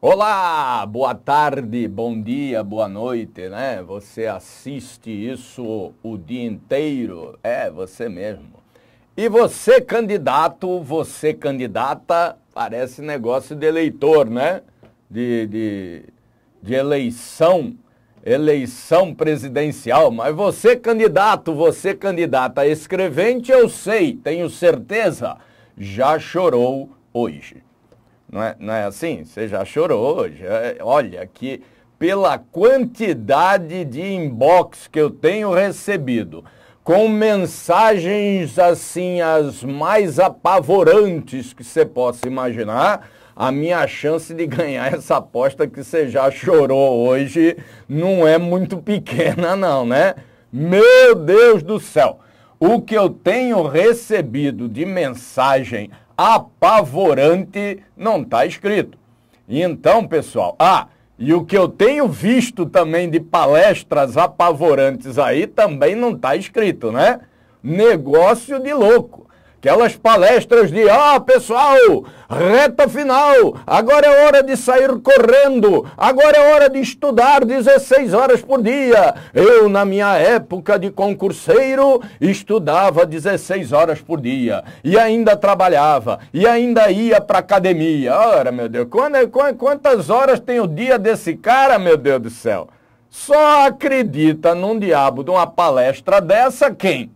Olá, boa tarde, bom dia, boa noite, né? Você assiste isso o dia inteiro, é você mesmo. E você candidato, você candidata, parece negócio de eleitor, né? De, de, de eleição, eleição presidencial, mas você candidato, você candidata escrevente, eu sei, tenho certeza, já chorou hoje. Não é, não é assim? Você já chorou hoje. Olha, que pela quantidade de inbox que eu tenho recebido, com mensagens assim as mais apavorantes que você possa imaginar, a minha chance de ganhar essa aposta que você já chorou hoje não é muito pequena não, né? Meu Deus do céu. O que eu tenho recebido de mensagem apavorante não está escrito. Então, pessoal, ah, e o que eu tenho visto também de palestras apavorantes aí também não está escrito, né? Negócio de louco. Aquelas palestras de, ah, pessoal, reta final, agora é hora de sair correndo, agora é hora de estudar 16 horas por dia. Eu, na minha época de concurseiro, estudava 16 horas por dia e ainda trabalhava e ainda ia para academia. Ora, meu Deus, é, quantas horas tem o dia desse cara, meu Deus do céu? Só acredita num diabo de uma palestra dessa quem?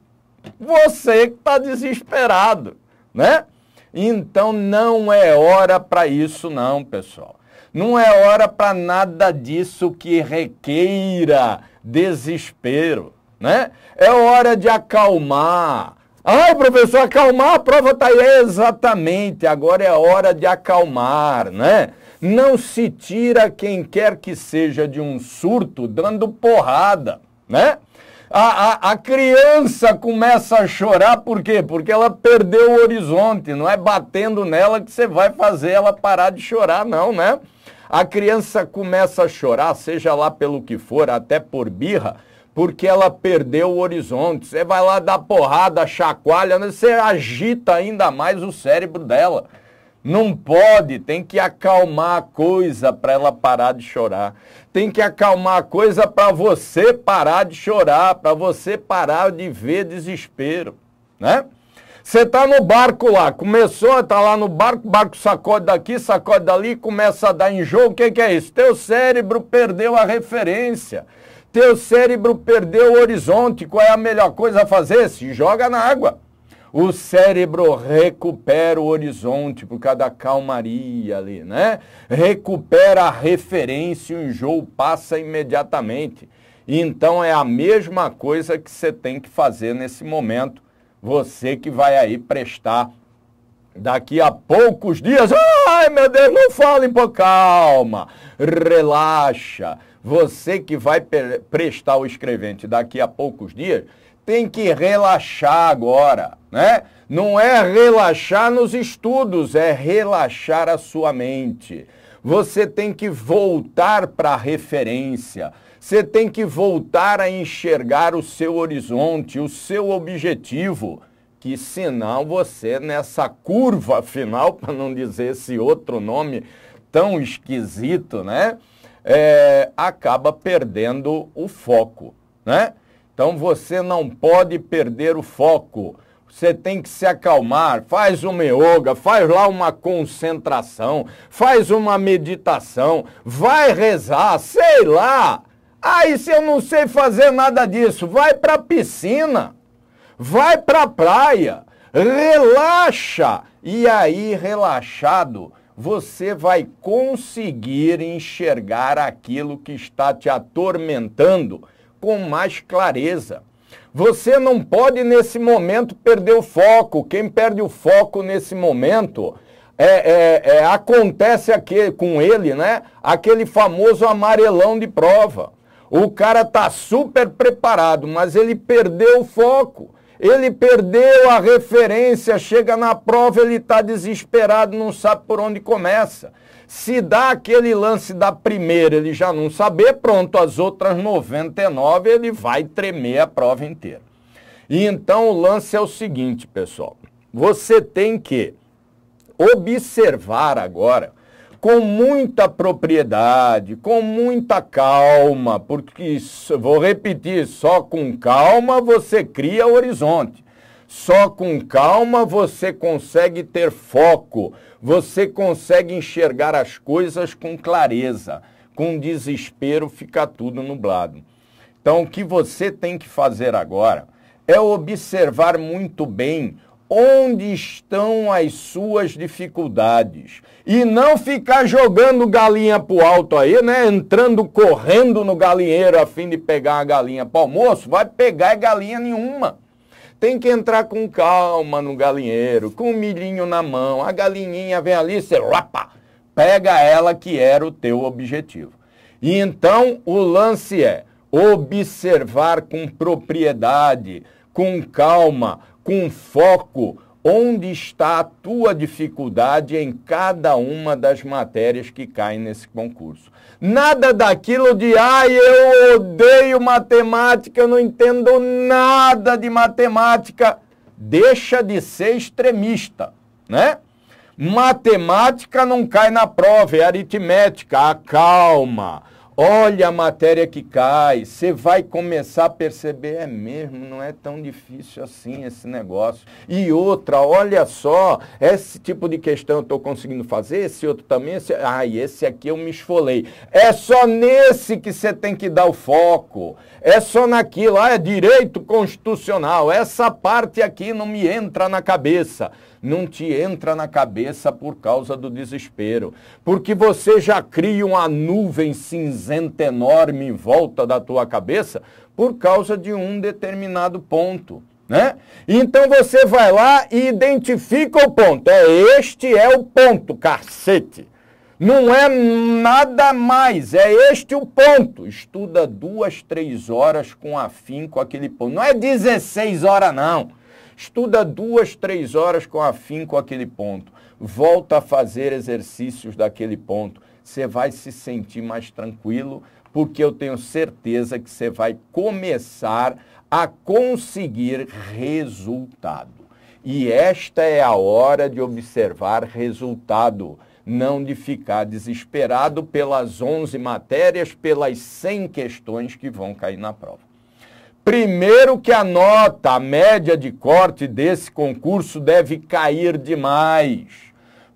Você que está desesperado, né? Então não é hora para isso não, pessoal. Não é hora para nada disso que requeira desespero, né? É hora de acalmar. Ai, professor, acalmar, a prova está aí. Exatamente, agora é hora de acalmar, né? Não se tira quem quer que seja de um surto dando porrada, né? A, a, a, criança começa a chorar, por quê? Porque ela perdeu o horizonte, não é batendo nela que você vai fazer ela parar de chorar, não, né? A criança começa a chorar, seja lá pelo que for, até por birra, porque ela perdeu o horizonte. Você vai lá dar porrada, chacoalha, né? você agita ainda mais o cérebro dela. Não pode, tem que acalmar a coisa para ela parar de chorar. Tem que acalmar a coisa para você parar de chorar, para você parar de ver desespero, né? Você está no barco lá, começou, a estar tá lá no barco, barco sacode daqui, sacode dali, começa a dar enjoo, o que, que é isso? Teu cérebro perdeu a referência, teu cérebro perdeu o horizonte, qual é a melhor coisa a fazer? Se joga na água. O cérebro recupera o horizonte por causa da calmaria ali, né? Recupera a referência e o enjoo passa imediatamente. Então é a mesma coisa que você tem que fazer nesse momento. Você que vai aí prestar daqui a poucos dias. Ai, meu Deus, não fale em calma. Relaxa. Você que vai prestar o escrevente daqui a poucos dias, tem que relaxar agora, né? Não é relaxar nos estudos, é relaxar a sua mente. Você tem que voltar para a referência. Você tem que voltar a enxergar o seu horizonte, o seu objetivo, que senão você nessa curva final, para não dizer esse outro nome tão esquisito, né? É, acaba perdendo o foco, né? Então você não pode perder o foco. Você tem que se acalmar, faz uma yoga, faz lá uma concentração, faz uma meditação, vai rezar, sei lá. Aí ah, se eu não sei fazer nada disso, vai para a piscina, vai para a praia, relaxa. E aí, relaxado, você vai conseguir enxergar aquilo que está te atormentando com mais clareza. Você não pode, nesse momento, perder o foco. Quem perde o foco nesse momento. É, é, é, acontece aquele, com ele, né? Aquele famoso amarelão de prova. O cara tá super preparado, mas ele perdeu o foco. Ele perdeu a referência, chega na prova, ele está desesperado, não sabe por onde começa. Se dá aquele lance da primeira, ele já não saber, pronto, as outras 99 ele vai tremer a prova inteira. E então o lance é o seguinte, pessoal. Você tem que observar agora com muita propriedade, com muita calma, porque, vou repetir, só com calma você cria horizonte, só com calma você consegue ter foco, você consegue enxergar as coisas com clareza. Com desespero fica tudo nublado. Então, o que você tem que fazer agora é observar muito bem onde estão as suas dificuldades. E não ficar jogando galinha pro alto aí, né? Entrando correndo no galinheiro a fim de pegar a galinha para almoço, vai pegar galinha nenhuma. Tem que entrar com calma no galinheiro, com o milhinho na mão. A galinhinha vem ali, você rapa, pega ela que era o teu objetivo. E então o lance é observar com propriedade, com calma, com foco Onde está a tua dificuldade em cada uma das matérias que caem nesse concurso? Nada daquilo de, ai, eu odeio matemática, eu não entendo nada de matemática. Deixa de ser extremista, né? Matemática não cai na prova, é aritmética. Acalma. Olha a matéria que cai, você vai começar a perceber, é mesmo, não é tão difícil assim esse negócio. E outra, olha só, esse tipo de questão eu estou conseguindo fazer, esse outro também, esse, ah, esse aqui eu me esfolei. É só nesse que você tem que dar o foco é só naquilo, ah, é direito constitucional, essa parte aqui não me entra na cabeça. Não te entra na cabeça por causa do desespero, porque você já cria uma nuvem cinzenta enorme em volta da tua cabeça por causa de um determinado ponto. Né? Então você vai lá e identifica o ponto. É este é o ponto, cacete. Não é nada mais, é este o ponto. Estuda duas, três horas com afinco aquele ponto. Não é 16 horas, não. Estuda duas, três horas com afinco aquele ponto. Volta a fazer exercícios daquele ponto. Você vai se sentir mais tranquilo, porque eu tenho certeza que você vai começar a conseguir resultado. E esta é a hora de observar resultado não de ficar desesperado pelas 11 matérias, pelas 100 questões que vão cair na prova. Primeiro que a nota, a média de corte desse concurso deve cair demais,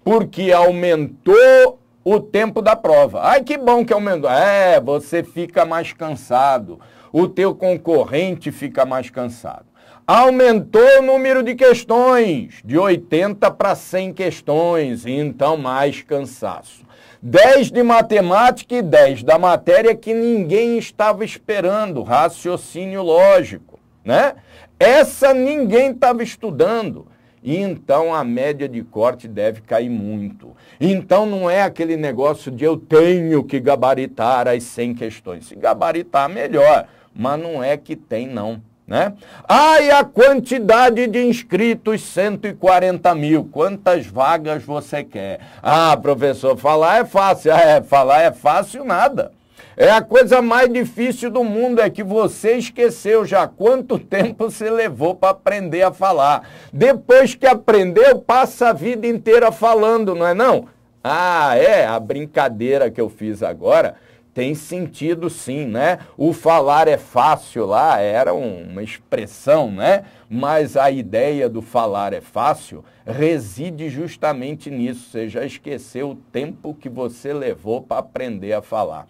porque aumentou o tempo da prova. Ai, que bom que aumentou. É, você fica mais cansado, o teu concorrente fica mais cansado aumentou o número de questões, de 80 para 100 questões, e então mais cansaço. 10 de matemática e 10 da matéria que ninguém estava esperando, raciocínio lógico, né? Essa ninguém estava estudando. E então a média de corte deve cair muito. Então não é aquele negócio de eu tenho que gabaritar as 100 questões. Se gabaritar, melhor. Mas não é que tem, não. Né? Ai, a quantidade de inscritos, 140 mil. Quantas vagas você quer? Ah, professor, falar é fácil. Ah, é, falar é fácil nada. É a coisa mais difícil do mundo, é que você esqueceu já quanto tempo você levou para aprender a falar. Depois que aprendeu, passa a vida inteira falando, não é não? Ah, é, a brincadeira que eu fiz agora tem sentido sim, né? O falar é fácil lá era uma expressão, né? Mas a ideia do falar é fácil reside justamente nisso. Você já esqueceu o tempo que você levou para aprender a falar.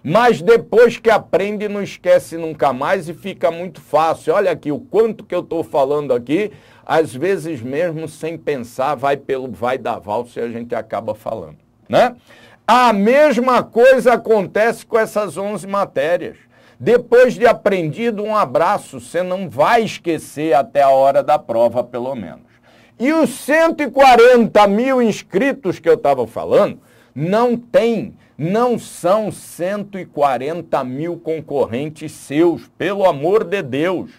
Mas depois que aprende, não esquece nunca mais e fica muito fácil. Olha aqui o quanto que eu estou falando aqui, às vezes mesmo sem pensar, vai pelo vai da valsa e a gente acaba falando, né? A mesma coisa acontece com essas 11 matérias. Depois de aprendido um abraço, você não vai esquecer até a hora da prova, pelo menos. E os 140 mil inscritos que eu estava falando, não tem, não são 140 mil concorrentes seus, pelo amor de Deus.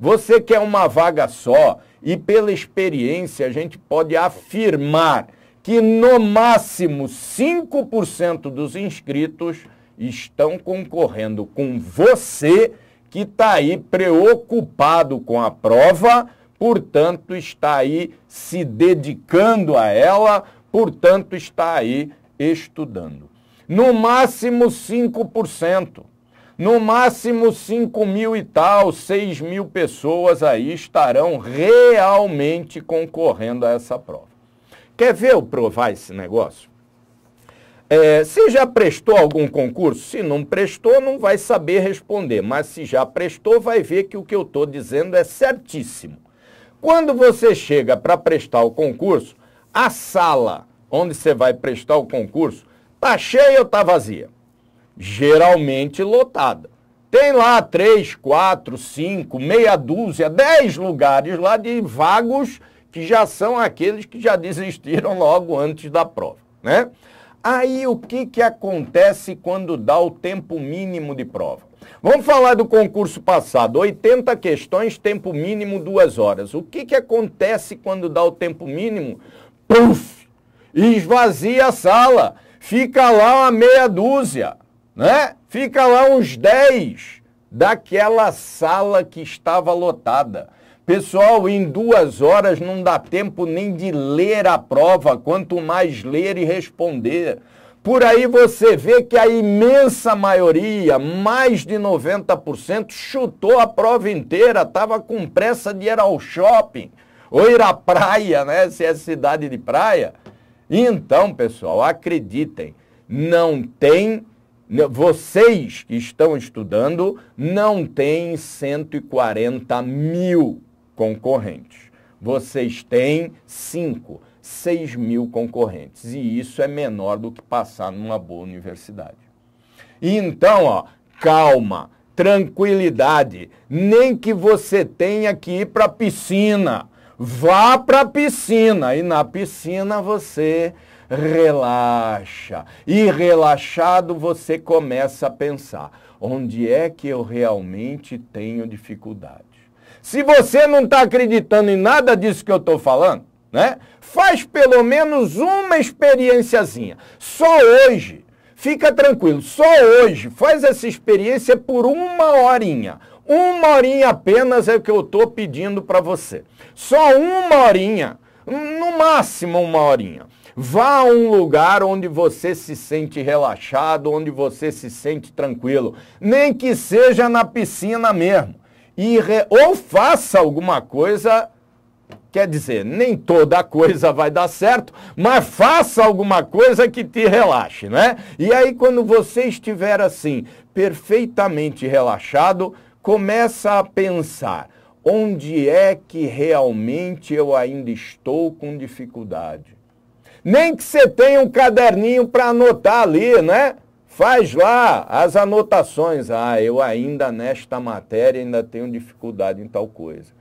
Você quer uma vaga só e pela experiência a gente pode afirmar que no máximo 5% dos inscritos estão concorrendo com você que está aí preocupado com a prova, portanto está aí se dedicando a ela, portanto está aí estudando. No máximo 5%. No máximo 5 mil e tal, 6 mil pessoas aí estarão realmente concorrendo a essa prova. Quer ver eu provar esse negócio? É, se já prestou algum concurso, se não prestou, não vai saber responder, mas se já prestou, vai ver que o que eu estou dizendo é certíssimo. Quando você chega para prestar o concurso, a sala onde você vai prestar o concurso está cheia ou está vazia? Geralmente lotada. Tem lá três, quatro, cinco, meia dúzia, dez lugares lá de vagos que já são aqueles que já desistiram logo antes da prova, né? Aí o que, que acontece quando dá o tempo mínimo de prova? Vamos falar do concurso passado, 80 questões, tempo mínimo duas horas. O que, que acontece quando dá o tempo mínimo? Puf! Esvazia a sala, fica lá uma meia dúzia, né? Fica lá uns 10 daquela sala que estava lotada. Pessoal, em duas horas não dá tempo nem de ler a prova, quanto mais ler e responder. Por aí você vê que a imensa maioria, mais de 90%, chutou a prova inteira, estava com pressa de ir ao shopping ou ir à praia, né? Se é cidade de praia. Então, pessoal, acreditem, não tem. Né? Vocês que estão estudando não tem 140 mil concorrentes. Vocês têm cinco, seis mil concorrentes. E isso é menor do que passar numa boa universidade. E então, ó, calma, tranquilidade. Nem que você tenha que ir para a piscina. Vá para a piscina e na piscina você relaxa. E relaxado você começa a pensar: onde é que eu realmente tenho dificuldade? Se você não está acreditando em nada disso que eu estou falando, né? Faz pelo menos uma experiênciazinha. Só hoje, fica tranquilo, só hoje, faz essa experiência por uma horinha. Uma horinha apenas é o que eu estou pedindo para você. Só uma horinha, no máximo uma horinha. Vá a um lugar onde você se sente relaxado, onde você se sente tranquilo. Nem que seja na piscina mesmo e re... ou faça alguma coisa. Quer dizer, nem toda coisa vai dar certo, mas faça alguma coisa que te relaxe, né? E aí, quando você estiver assim, perfeitamente relaxado, começa a pensar: onde é que realmente eu ainda estou com dificuldade? Nem que você tenha um caderninho para anotar ali, né? Faz lá as anotações. Ah, eu ainda nesta matéria ainda tenho dificuldade em tal coisa.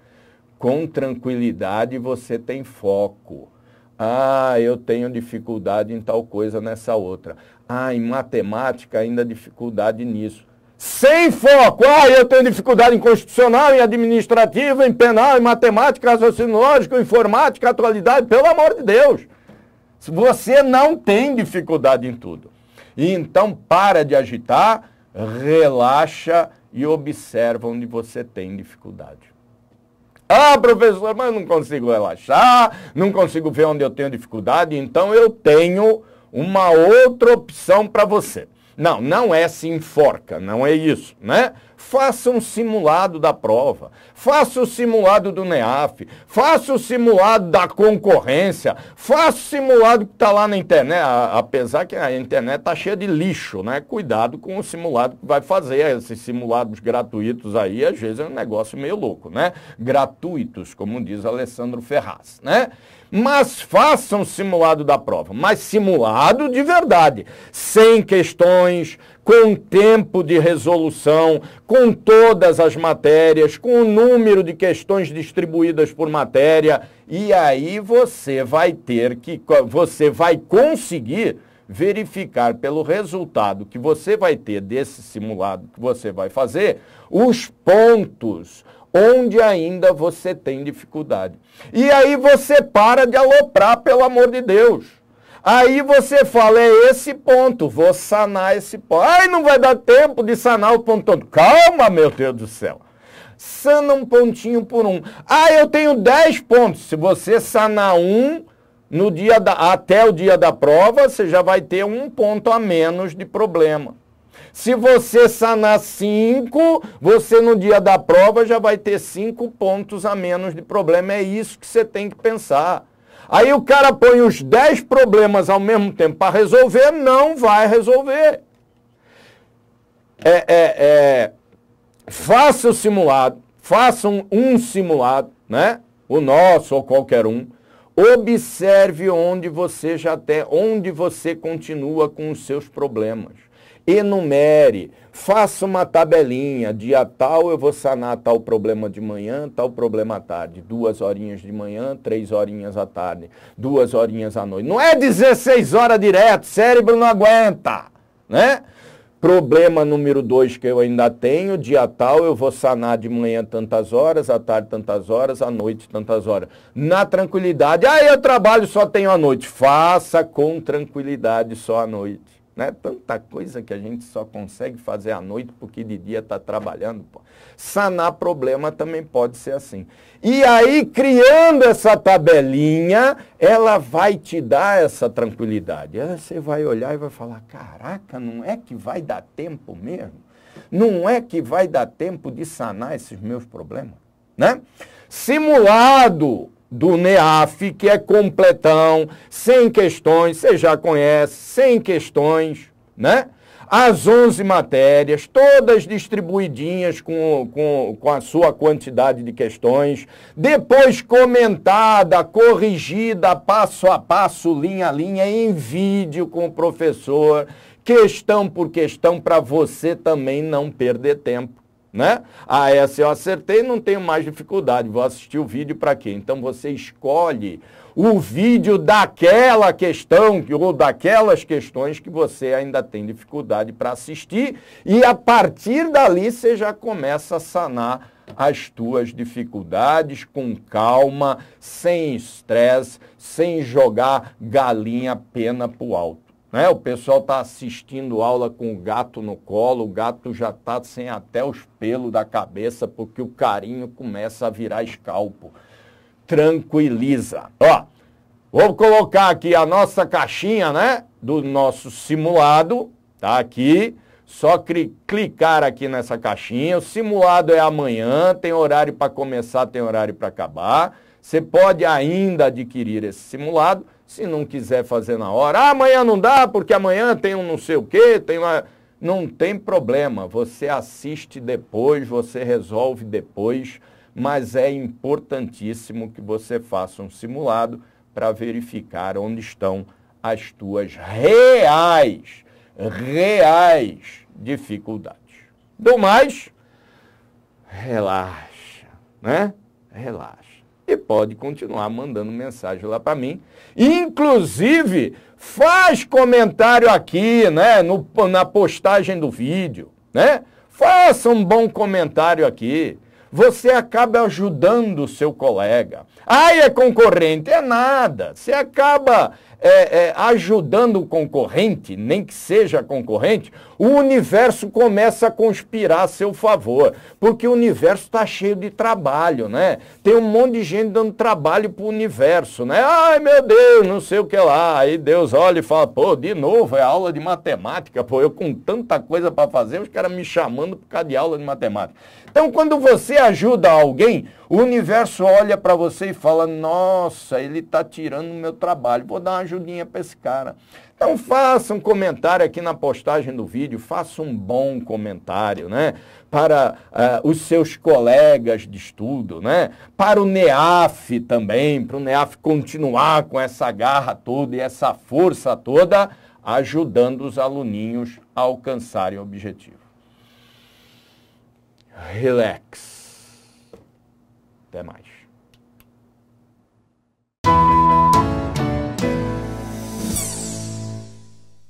Com tranquilidade você tem foco. Ah, eu tenho dificuldade em tal coisa nessa outra. Ah, em matemática ainda dificuldade nisso. Sem foco. Ah, eu tenho dificuldade em constitucional, em administrativo, em penal, em matemática, raciocínio lógico, informática, atualidade. Pelo amor de Deus. Você não tem dificuldade em tudo. E então para de agitar, relaxa e observa onde você tem dificuldade. Ah, professor, mas não consigo relaxar, não consigo ver onde eu tenho dificuldade, então eu tenho uma outra opção para você. Não, não é se assim enforca, não é isso, né? Faça um simulado da prova, faça o simulado do NEAF, faça o simulado da concorrência, faça o simulado que está lá na internet, apesar que a internet está cheia de lixo, né? Cuidado com o simulado que vai fazer, esses simulados gratuitos aí, às vezes é um negócio meio louco, né? Gratuitos, como diz Alessandro Ferraz, né? mas façam simulado da prova, mas simulado de verdade, sem questões, com tempo de resolução, com todas as matérias, com o número de questões distribuídas por matéria, e aí você vai ter que você vai conseguir verificar pelo resultado que você vai ter desse simulado que você vai fazer os pontos onde ainda você tem dificuldade. E aí você para de aloprar, pelo amor de Deus. Aí você fala, é esse ponto, vou sanar esse ponto. Ai, não vai dar tempo de sanar o ponto todo. Calma, meu Deus do céu. Sana um pontinho por um. Ah, eu tenho 10 pontos. Se você sanar um, no dia da, até o dia da prova, você já vai ter um ponto a menos de problema. Se você sanar cinco, você no dia da prova já vai ter cinco pontos a menos de problema. É isso que você tem que pensar. Aí o cara põe os dez problemas ao mesmo tempo para resolver, não vai resolver. É, é, é, faça o simulado, faça um, um simulado, né? O nosso ou qualquer um. Observe onde você já tem, onde você continua com os seus problemas enumere, faça uma tabelinha, dia tal eu vou sanar tal problema de manhã, tal problema à tarde, duas horinhas de manhã, três horinhas à tarde, duas horinhas à noite. Não é 16 horas direto, cérebro não aguenta, né? Problema número dois que eu ainda tenho, dia tal eu vou sanar de manhã tantas horas, à tarde tantas horas, à noite tantas horas. Na tranquilidade, ah, eu trabalho só tenho à noite. Faça com tranquilidade só à noite. Né? Tanta coisa que a gente só consegue fazer à noite porque de dia está trabalhando. Pô. Sanar problema também pode ser assim. E aí, criando essa tabelinha, ela vai te dar essa tranquilidade. você vai olhar e vai falar: caraca, não é que vai dar tempo mesmo? Não é que vai dar tempo de sanar esses meus problemas? Né? Simulado do NEAF, que é completão, sem questões, você já conhece, sem questões, né? As 11 matérias, todas distribuidinhas com, com, com a sua quantidade de questões, depois comentada, corrigida, passo a passo, linha a linha, em vídeo com o professor, questão por questão, para você também não perder tempo né? Ah, essa é assim, eu acertei, não tenho mais dificuldade, vou assistir o vídeo para quê? Então você escolhe o vídeo daquela questão ou daquelas questões que você ainda tem dificuldade para assistir e a partir dali você já começa a sanar as tuas dificuldades com calma, sem estresse, sem jogar galinha pena pro alto. Né? O pessoal está assistindo aula com o gato no colo, o gato já está sem até os pelos da cabeça, porque o carinho começa a virar escalpo. Tranquiliza. Ó, vou colocar aqui a nossa caixinha, né? Do nosso simulado, tá aqui. Só clicar aqui nessa caixinha. O simulado é amanhã, tem horário para começar, tem horário para acabar. Você pode ainda adquirir esse simulado se não quiser fazer na hora, ah, amanhã não dá, porque amanhã tem um não sei o quê, tem uma. Não tem problema, você assiste depois, você resolve depois, mas é importantíssimo que você faça um simulado para verificar onde estão as tuas reais, reais dificuldades. Do mais, relaxa, né? Relaxa e pode continuar mandando mensagem lá para mim. Inclusive, faz comentário aqui, né, no, na postagem do vídeo, né? Faça um bom comentário aqui você acaba ajudando o seu colega. Ai, é concorrente, é nada. Você acaba é, é, ajudando o concorrente, nem que seja concorrente, o universo começa a conspirar a seu favor, porque o universo está cheio de trabalho, né? Tem um monte de gente dando trabalho para o universo, né? Ai, meu Deus, não sei o que lá. Aí Deus olha e fala, pô, de novo, é aula de matemática, pô, eu com tanta coisa para fazer, os caras me chamando por causa de aula de matemática. Então, quando você ajuda alguém, o universo olha para você e fala: Nossa, ele está tirando o meu trabalho, vou dar uma ajudinha para esse cara. Então, faça um comentário aqui na postagem do vídeo, faça um bom comentário, né? Para uh, os seus colegas de estudo, né? Para o NEAF também, para o NEAF continuar com essa garra toda e essa força toda, ajudando os aluninhos a alcançarem o objetivo relax. Até mais.